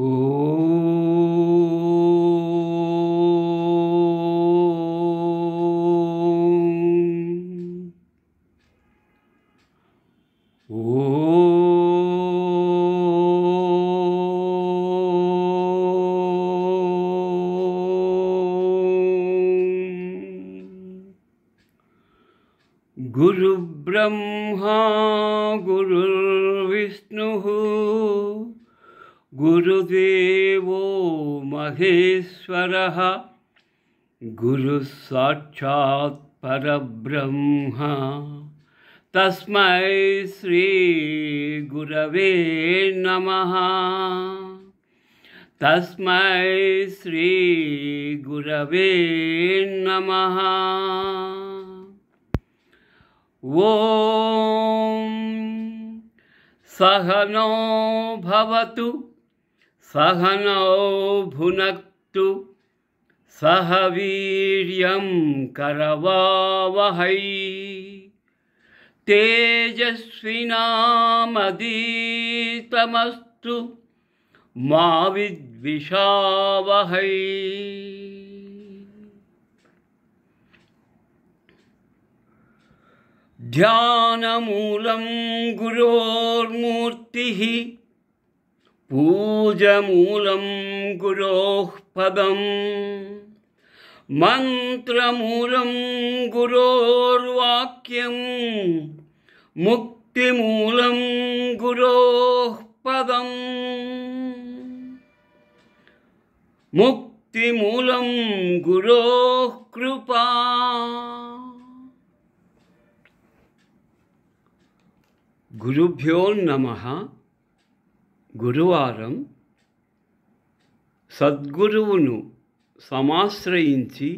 Om. Om. गुरुर्ब्रह्मा गुरुर्विष्णुः गुरुदेवो महेश्वर गुरुसाक्षात् तस्म तस्मै नम तस्म तस्मै श्रीगुरवे नमः सहनो भवतु सहनौ भुनक्तु सह वीर्यं करवावहै तेजस्विनामदीतमस्तु मा विद्विषावहै ध्यानमूलं गुरोर्मूर्तिः पूजमूलं गुरोः पदम् मन्त्रमूलं गुरोर्वाक्यं मुक्तिमूलं गुरोः पदम् मुक्तिमूलं गुरोः कृपा गुरुभ्यो नमः గురువారం సద్గురువును సమాశ్రయించి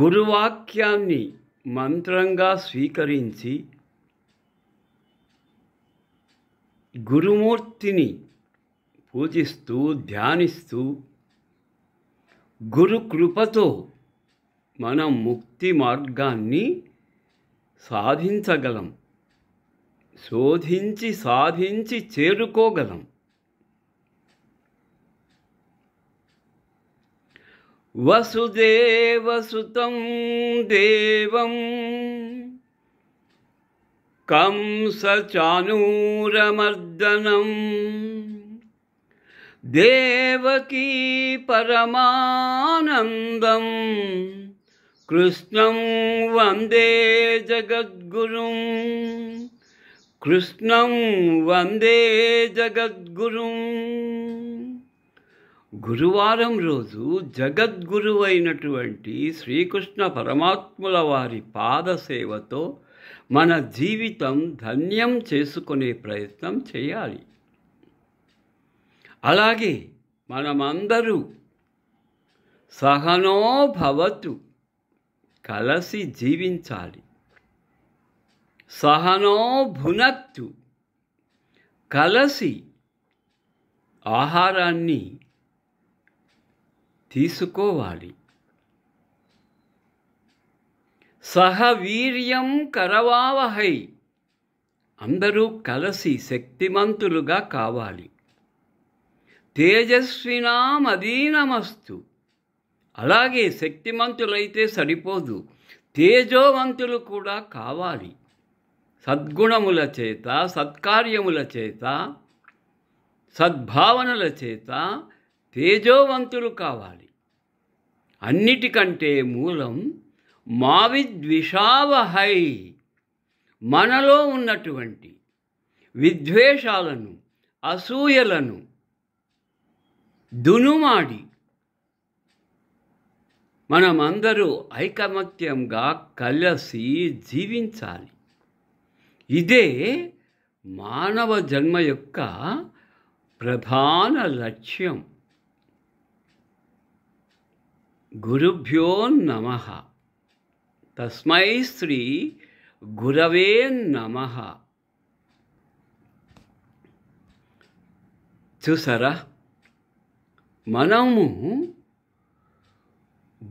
గురువాక్యాన్ని మంత్రంగా స్వీకరించి గురుమూర్తిని పూజిస్తూ ధ్యానిస్తూ గురు కృపతో మనం ముక్తి మార్గాన్ని సాధించగలం శోధించి సాధించి చేరుకోగలం వసుదేవసుతం దేవం కంసచానూరమర్దనం దేవకీ పరమానందం కృష్ణం వందే జగద్గురుం కృష్ణం వందే జగద్గురు గురువారం రోజు జగద్గురు అయినటువంటి శ్రీకృష్ణ పరమాత్ముల వారి పాద సేవతో మన జీవితం ధన్యం చేసుకునే ప్రయత్నం చేయాలి అలాగే మనమందరూ సహనోభవతు కలసి జీవించాలి సహనో భునత్తు కలసి ఆహారాన్ని తీసుకోవాలి సహవీర్యం కరవావహై అందరూ కలిసి శక్తిమంతులుగా కావాలి తేజస్వినామదీనమస్తు అలాగే శక్తిమంతులైతే సరిపోదు తేజోవంతులు కూడా కావాలి సద్గుణముల చేత సత్కార్యముల చేత సద్భావనల చేత తేజోవంతులు కావాలి అన్నిటికంటే మూలం మావిద్విషావహై మనలో ఉన్నటువంటి విద్వేషాలను అసూయలను దునుమాడి మనమందరూ ఐకమత్యంగా కలిసి జీవించాలి ఇదే మానవ జన్మ యొక్క ప్రధాన లక్ష్యం గురుభ్యో నమ తస్మై శ్రీ గురవే నమ చూసారా మనము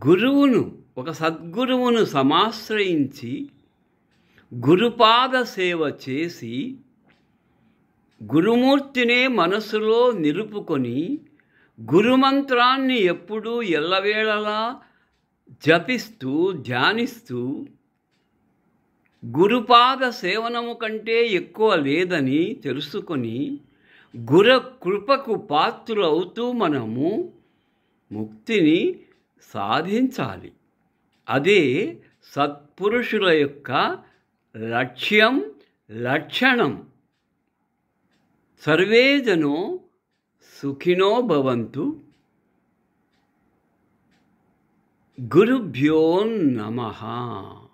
గురువును ఒక సద్గురువును సమాశ్రయించి గురుపాద సేవ చేసి గురుమూర్తినే మనసులో నిలుపుకొని గురుమంత్రాన్ని ఎప్పుడూ ఎల్లవేళలా జపిస్తూ ధ్యానిస్తూ గురుపాద సేవనము కంటే ఎక్కువ లేదని తెలుసుకొని గుర కృపకు పాత్రులవుతూ మనము ముక్తిని సాధించాలి అదే సత్పురుషుల యొక్క लक्ष्यम लक्षण सर्वे जनो सुखिनो भवन्तु गुरुभ्यो नमः